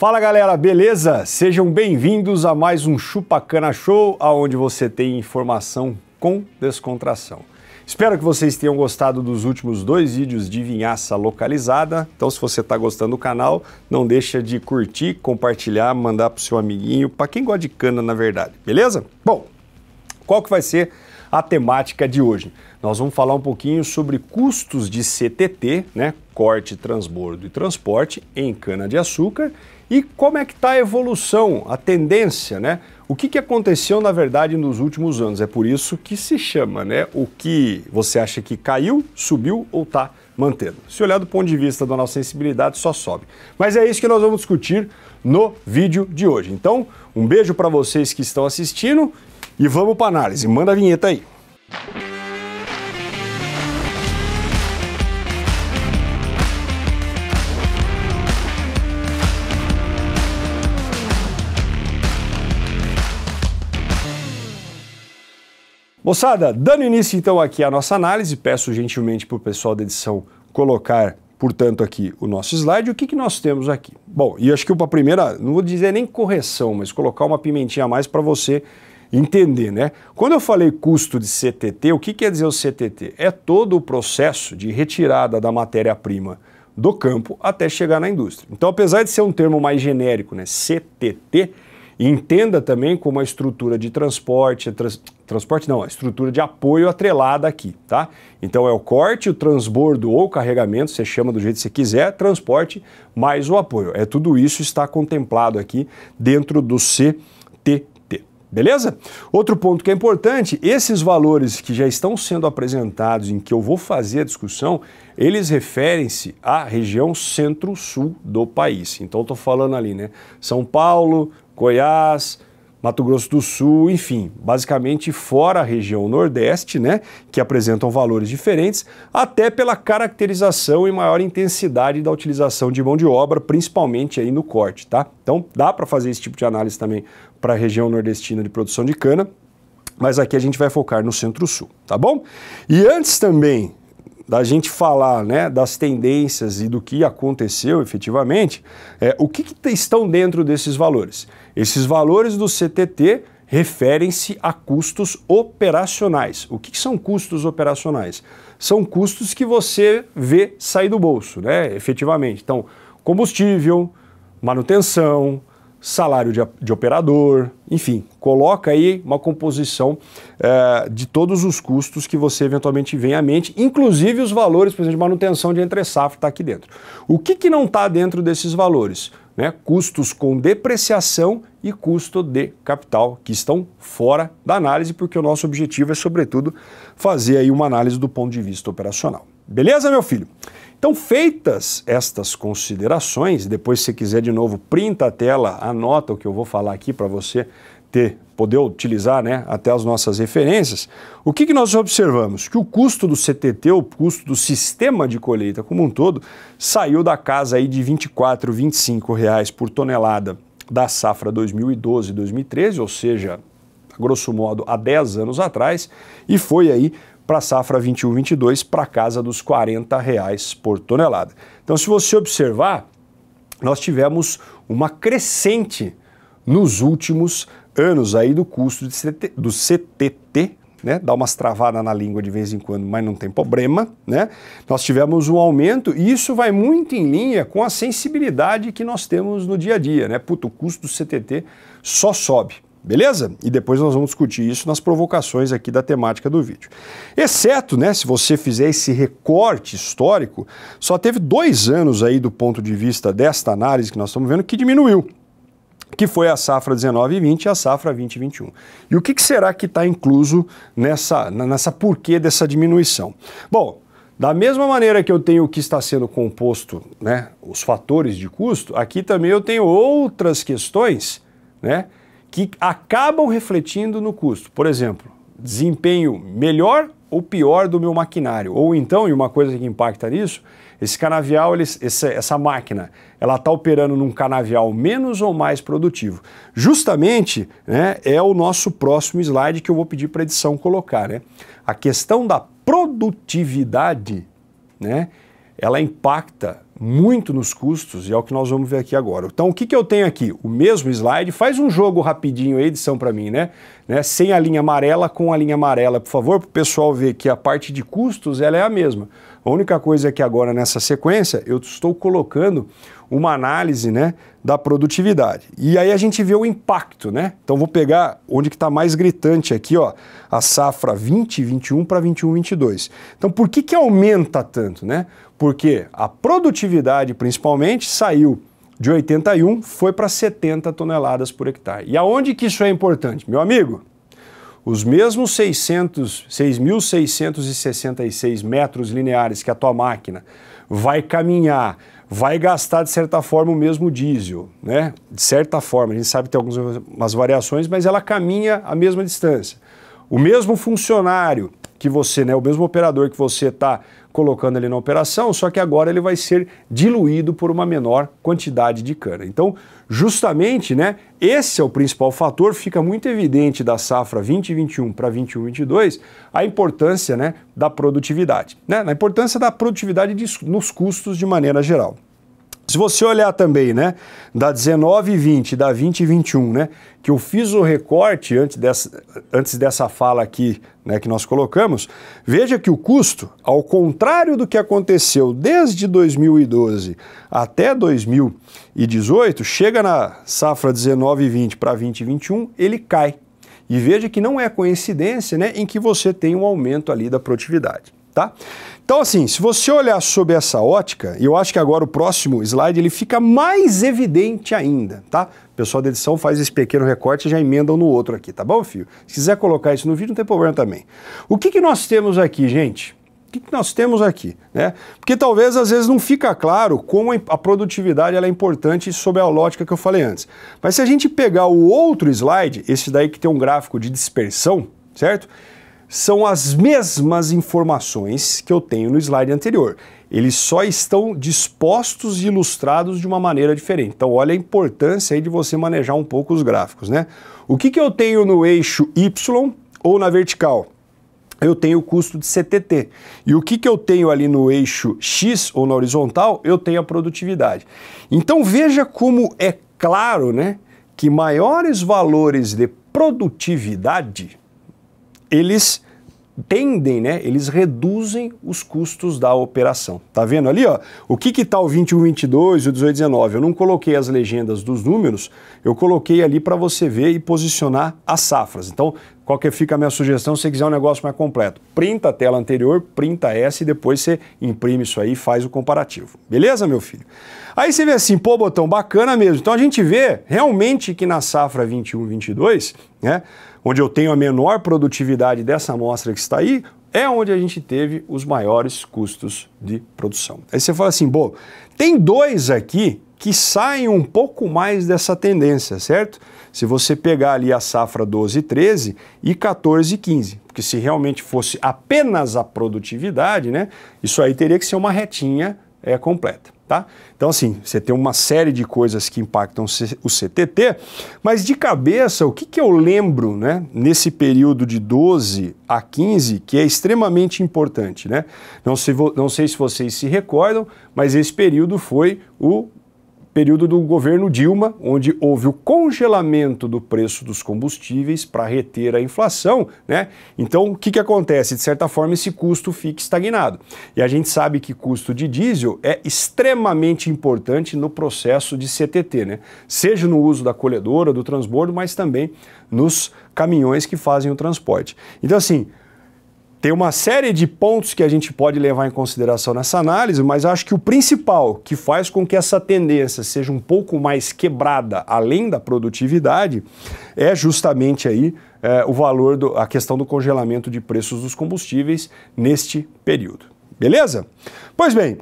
Fala galera, beleza? Sejam bem-vindos a mais um Chupacana Show, aonde você tem informação com descontração. Espero que vocês tenham gostado dos últimos dois vídeos de vinhaça localizada. Então, se você está gostando do canal, não deixa de curtir, compartilhar, mandar para o seu amiguinho, para quem gosta de cana, na verdade, beleza? Bom, qual que vai ser a temática de hoje. Nós vamos falar um pouquinho sobre custos de CTT, né, corte, transbordo e transporte em cana-de-açúcar e como é que está a evolução, a tendência, né? O que, que aconteceu, na verdade, nos últimos anos. É por isso que se chama, né? O que você acha que caiu, subiu ou está mantendo. Se olhar do ponto de vista da nossa sensibilidade, só sobe. Mas é isso que nós vamos discutir no vídeo de hoje. Então, um beijo para vocês que estão assistindo e vamos para análise. Manda a vinheta aí. Moçada, dando início então aqui à nossa análise, peço gentilmente para o pessoal da edição colocar, portanto, aqui o nosso slide. O que, que nós temos aqui? Bom, e acho que para a primeira, não vou dizer nem correção, mas colocar uma pimentinha a mais para você entender, né? Quando eu falei custo de CTT, o que quer dizer o CTT? É todo o processo de retirada da matéria-prima do campo até chegar na indústria. Então, apesar de ser um termo mais genérico, né, CTT, entenda também como a estrutura de transporte, trans, transporte não, a estrutura de apoio atrelada aqui, tá? Então é o corte, o transbordo ou carregamento, você chama do jeito que você quiser, transporte mais o apoio. É tudo isso está contemplado aqui dentro do CTT. Beleza? Outro ponto que é importante, esses valores que já estão sendo apresentados em que eu vou fazer a discussão, eles referem-se à região centro-sul do país. Então estou falando ali, né? São Paulo, Goiás, Mato Grosso do Sul, enfim, basicamente fora a região nordeste, né? Que apresentam valores diferentes, até pela caracterização e maior intensidade da utilização de mão de obra, principalmente aí no corte, tá? Então dá para fazer esse tipo de análise também para a região nordestina de produção de cana, mas aqui a gente vai focar no Centro-Sul, tá bom? E antes também da gente falar né, das tendências e do que aconteceu efetivamente, é, o que, que estão dentro desses valores? Esses valores do CTT referem-se a custos operacionais. O que, que são custos operacionais? São custos que você vê sair do bolso, né, efetivamente. Então, combustível, manutenção, salário de, de operador, enfim, coloca aí uma composição é, de todos os custos que você eventualmente vem à mente, inclusive os valores, por exemplo, de manutenção de entre safra está aqui dentro. O que, que não está dentro desses valores? Né? Custos com depreciação e custo de capital, que estão fora da análise, porque o nosso objetivo é, sobretudo, fazer aí uma análise do ponto de vista operacional. Beleza, meu filho? Então, feitas estas considerações, depois se você quiser de novo, printa a tela, anota o que eu vou falar aqui para você ter poder utilizar né, até as nossas referências, o que, que nós observamos? Que o custo do CTT, o custo do sistema de colheita como um todo, saiu da casa aí de 24, 25 reais por tonelada da safra 2012, 2013, ou seja, grosso modo, há 10 anos atrás, e foi aí para a safra 21-22 para casa dos 40 reais por tonelada. Então, se você observar, nós tivemos uma crescente nos últimos anos aí do custo CT, do CTT, né? Dá umas travadas na língua de vez em quando, mas não tem problema, né? Nós tivemos um aumento e isso vai muito em linha com a sensibilidade que nós temos no dia a dia, né? o custo do CTT só sobe. Beleza? E depois nós vamos discutir isso nas provocações aqui da temática do vídeo. Exceto, né, se você fizer esse recorte histórico, só teve dois anos aí do ponto de vista desta análise que nós estamos vendo que diminuiu, que foi a safra 19 e 20 e a safra 20 e 21. E o que, que será que está incluso nessa, nessa porquê dessa diminuição? Bom, da mesma maneira que eu tenho o que está sendo composto, né, os fatores de custo, aqui também eu tenho outras questões, né, que acabam refletindo no custo. Por exemplo, desempenho melhor ou pior do meu maquinário. Ou então, e uma coisa que impacta nisso, esse canavial, ele, essa máquina, ela está operando num canavial menos ou mais produtivo. Justamente né, é o nosso próximo slide que eu vou pedir para a edição colocar. Né? A questão da produtividade, né? ela impacta muito nos custos e é o que nós vamos ver aqui agora. Então, o que, que eu tenho aqui? O mesmo slide, faz um jogo rapidinho aí, edição para mim, né? né? Sem a linha amarela com a linha amarela, por favor, para o pessoal ver que a parte de custos ela é a mesma. A única coisa é que agora nessa sequência eu estou colocando uma análise né, da produtividade. E aí a gente vê o impacto, né? Então vou pegar onde que está mais gritante aqui, ó, a safra 2021 para 21 Então por que, que aumenta tanto, né? Porque a produtividade principalmente saiu de 81 foi para 70 toneladas por hectare. E aonde que isso é importante, meu amigo? Os mesmos 6.666 metros lineares que a tua máquina vai caminhar, vai gastar de certa forma o mesmo diesel, né? De certa forma, a gente sabe que tem algumas variações, mas ela caminha a mesma distância. O mesmo funcionário que você, né, o mesmo operador que você está colocando ele na operação, só que agora ele vai ser diluído por uma menor quantidade de cana. Então, justamente, né, esse é o principal fator, fica muito evidente da safra 2021 para 2122, a importância, né, da produtividade, né, na importância da produtividade de, nos custos de maneira geral. Se você olhar também, né, da 19 e 20, da 20 e 21, né, que eu fiz o recorte antes dessa, antes dessa fala aqui, né, que nós colocamos, veja que o custo, ao contrário do que aconteceu desde 2012 até 2018, chega na safra 19 e 20 para 20 e 21, ele cai. E veja que não é coincidência, né, em que você tem um aumento ali da produtividade, tá? Então, assim, se você olhar sob essa ótica, eu acho que agora o próximo slide ele fica mais evidente ainda, tá? O pessoal da edição faz esse pequeno recorte e já emendam no outro aqui, tá bom, filho? Se quiser colocar isso no vídeo, não tem problema também. O que, que nós temos aqui, gente? O que, que nós temos aqui? Né? Porque talvez às vezes não fica claro como a produtividade é importante sob a lógica que eu falei antes. Mas se a gente pegar o outro slide, esse daí que tem um gráfico de dispersão, certo? são as mesmas informações que eu tenho no slide anterior. Eles só estão dispostos e ilustrados de uma maneira diferente. Então, olha a importância aí de você manejar um pouco os gráficos, né? O que, que eu tenho no eixo Y ou na vertical? eu tenho o custo de CTT. E o que, que eu tenho ali no eixo X ou na horizontal? Eu tenho a produtividade. Então veja como é claro né, que maiores valores de produtividade eles tendem, né? Eles reduzem os custos da operação. Tá vendo ali, ó? O que que tá o 21, 22 e o 18, 19? Eu não coloquei as legendas dos números, eu coloquei ali para você ver e posicionar as safras. Então, qual que fica a minha sugestão se você quiser um negócio mais completo? Printa a tela anterior, printa essa e depois você imprime isso aí e faz o comparativo. Beleza, meu filho? Aí você vê assim, pô, botão, bacana mesmo. Então a gente vê realmente que na safra 21, 22, né? onde eu tenho a menor produtividade dessa amostra que está aí, é onde a gente teve os maiores custos de produção. Aí você fala assim, bom, tem dois aqui que saem um pouco mais dessa tendência, certo? Se você pegar ali a safra 12 13 e 14 15, porque se realmente fosse apenas a produtividade, né, isso aí teria que ser uma retinha é, completa. Tá? Então, assim, você tem uma série de coisas que impactam o CTT, mas de cabeça, o que, que eu lembro né, nesse período de 12 a 15 que é extremamente importante? Né? Não, sei, não sei se vocês se recordam, mas esse período foi o período do governo Dilma, onde houve o congelamento do preço dos combustíveis para reter a inflação, né? Então, o que, que acontece? De certa forma, esse custo fica estagnado. E a gente sabe que custo de diesel é extremamente importante no processo de CTT, né? Seja no uso da colhedora, do transbordo, mas também nos caminhões que fazem o transporte. Então, assim, tem uma série de pontos que a gente pode levar em consideração nessa análise, mas acho que o principal que faz com que essa tendência seja um pouco mais quebrada, além da produtividade, é justamente aí é, o valor do, a questão do congelamento de preços dos combustíveis neste período. Beleza? Pois bem,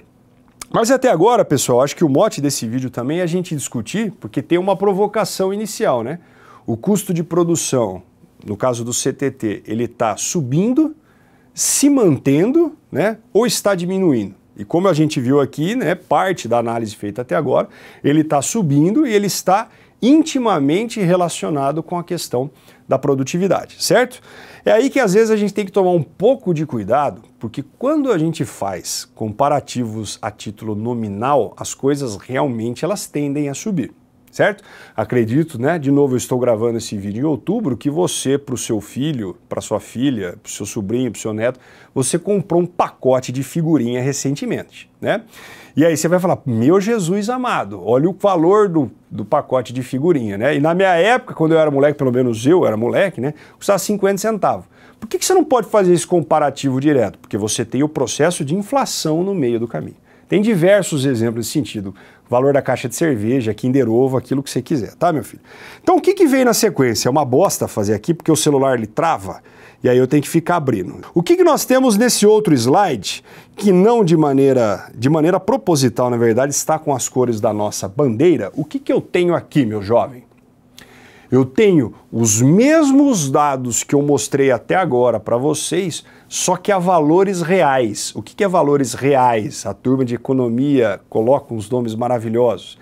mas até agora, pessoal, acho que o mote desse vídeo também é a gente discutir, porque tem uma provocação inicial, né? O custo de produção, no caso do CTT, ele está subindo se mantendo né, ou está diminuindo. E como a gente viu aqui, né, parte da análise feita até agora, ele está subindo e ele está intimamente relacionado com a questão da produtividade, certo? É aí que às vezes a gente tem que tomar um pouco de cuidado, porque quando a gente faz comparativos a título nominal, as coisas realmente elas tendem a subir certo? Acredito, né? De novo, eu estou gravando esse vídeo em outubro, que você, para o seu filho, para sua filha, para o seu sobrinho, para o seu neto, você comprou um pacote de figurinha recentemente, né? E aí você vai falar, meu Jesus amado, olha o valor do, do pacote de figurinha, né? E na minha época, quando eu era moleque, pelo menos eu era moleque, né? Custava 50 centavos. Por que, que você não pode fazer esse comparativo direto? Porque você tem o processo de inflação no meio do caminho. Tem diversos exemplos nesse sentido. Valor da caixa de cerveja, Kinder Ovo, aquilo que você quiser, tá, meu filho? Então, o que, que vem na sequência? É uma bosta fazer aqui, porque o celular ele trava e aí eu tenho que ficar abrindo. O que, que nós temos nesse outro slide, que não de maneira, de maneira proposital, na verdade, está com as cores da nossa bandeira? O que, que eu tenho aqui, meu jovem? Eu tenho os mesmos dados que eu mostrei até agora para vocês, só que a valores reais. O que é valores reais? A turma de economia coloca uns nomes maravilhosos.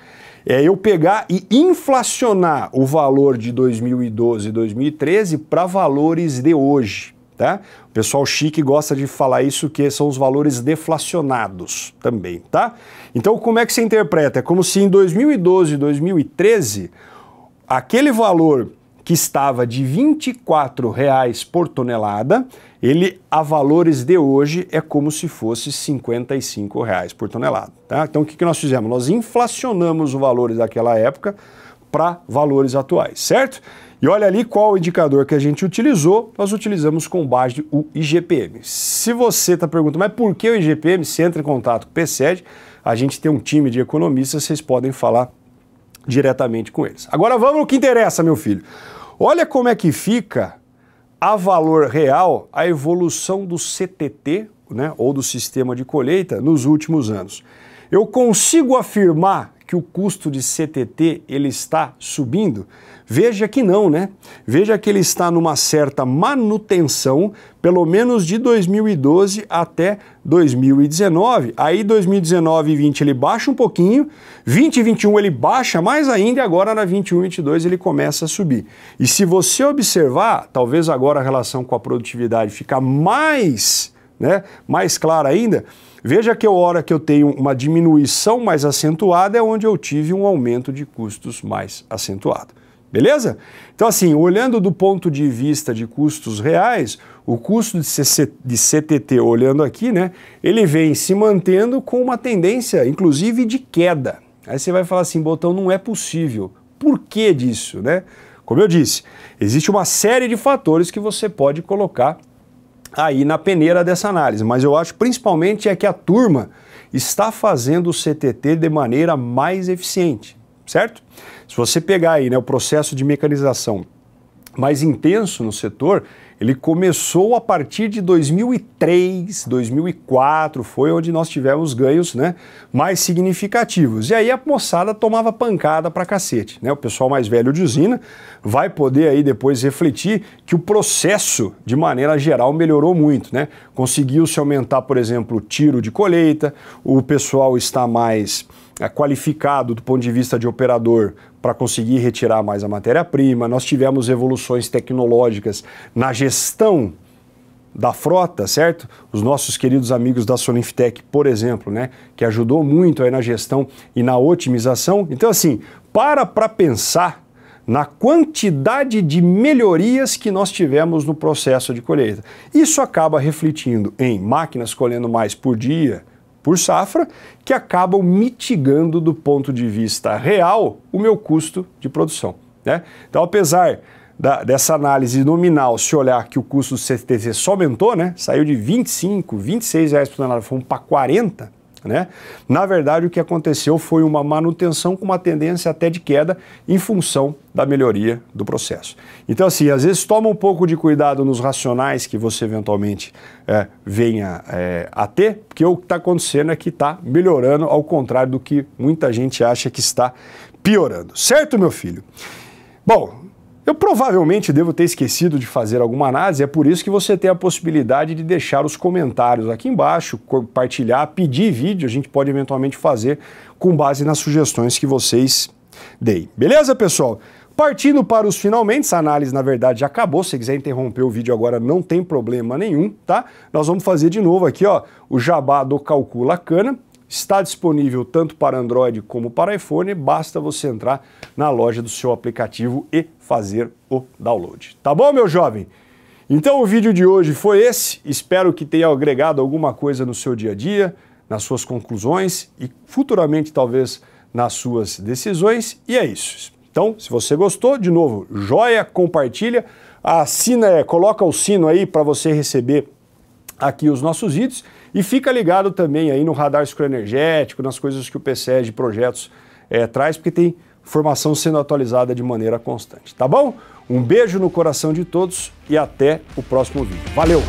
É eu pegar e inflacionar o valor de 2012 e 2013 para valores de hoje. Tá? O pessoal chique gosta de falar isso, que são os valores deflacionados também, tá? Então, como é que você interpreta? É como se em 2012 e 2013 aquele valor que estava de R$ reais por tonelada, ele a valores de hoje é como se fosse R$ reais por tonelada. Tá? Então o que, que nós fizemos? Nós inflacionamos os valores daquela época para valores atuais, certo? E olha ali qual o indicador que a gente utilizou, nós utilizamos com base o IGPM. Se você está perguntando, mas por que o IGPM? Se entra em contato com o PSED, a gente tem um time de economistas, vocês podem falar diretamente com eles. Agora vamos ao que interessa, meu filho. Olha como é que fica a valor real a evolução do CTT, né, ou do sistema de colheita, nos últimos anos. Eu consigo afirmar que o custo de CTT ele está subindo? Veja que não, né? Veja que ele está numa certa manutenção, pelo menos de 2012 até 2019. Aí 2019 e 20 ele baixa um pouquinho, 20 e 21 ele baixa mais ainda e agora na 21 e 22 ele começa a subir. E se você observar, talvez agora a relação com a produtividade fica mais né? mais clara ainda, veja que a hora que eu tenho uma diminuição mais acentuada é onde eu tive um aumento de custos mais acentuado. Beleza? Então, assim, olhando do ponto de vista de custos reais, o custo de, de CTT, olhando aqui, né, ele vem se mantendo com uma tendência, inclusive, de queda. Aí você vai falar assim, botão, não é possível. Por que disso, né? Como eu disse, existe uma série de fatores que você pode colocar aí na peneira dessa análise, mas eu acho principalmente é que a turma está fazendo o CTT de maneira mais eficiente, certo? Se você pegar aí né, o processo de mecanização mais intenso no setor, ele começou a partir de 2003, 2004, foi onde nós tivemos ganhos né, mais significativos. E aí a moçada tomava pancada para cacete. Né? O pessoal mais velho de usina vai poder aí depois refletir que o processo, de maneira geral, melhorou muito. Né? Conseguiu-se aumentar, por exemplo, o tiro de colheita, o pessoal está mais é, qualificado do ponto de vista de operador para conseguir retirar mais a matéria-prima. Nós tivemos evoluções tecnológicas na gestão da frota, certo? Os nossos queridos amigos da Soninftec, por exemplo, né, que ajudou muito aí na gestão e na otimização. Então assim, para para pensar na quantidade de melhorias que nós tivemos no processo de colheita. Isso acaba refletindo em máquinas colhendo mais por dia, por safra, que acabam mitigando do ponto de vista real o meu custo de produção. Né? Então, apesar da, dessa análise nominal, se olhar que o custo do CTC só aumentou, né? saiu de 25, 26 reais por tonelada, fomos para 40, né? Na verdade, o que aconteceu foi uma manutenção com uma tendência até de queda em função da melhoria do processo. Então, assim, às vezes toma um pouco de cuidado nos racionais que você eventualmente é, venha é, a ter, porque o que está acontecendo é que está melhorando, ao contrário do que muita gente acha que está piorando. Certo, meu filho? Bom, eu provavelmente devo ter esquecido de fazer alguma análise, é por isso que você tem a possibilidade de deixar os comentários aqui embaixo, compartilhar, pedir vídeo, a gente pode eventualmente fazer com base nas sugestões que vocês deem. Beleza, pessoal? Partindo para os finalmente, essa análise na verdade já acabou, se quiser interromper o vídeo agora não tem problema nenhum, tá? Nós vamos fazer de novo aqui, ó, o jabá do Calcula Cana. Está disponível tanto para Android como para iPhone, basta você entrar na loja do seu aplicativo e fazer o download. Tá bom, meu jovem? Então o vídeo de hoje foi esse. Espero que tenha agregado alguma coisa no seu dia a dia, nas suas conclusões e futuramente talvez nas suas decisões. E é isso. Então, se você gostou, de novo, joia, compartilha, assina, é, coloca o sino aí para você receber aqui os nossos vídeos e fica ligado também aí no radar escroenergético, nas coisas que o PCE de projetos é, traz, porque tem formação sendo atualizada de maneira constante, tá bom? Um beijo no coração de todos e até o próximo vídeo. Valeu!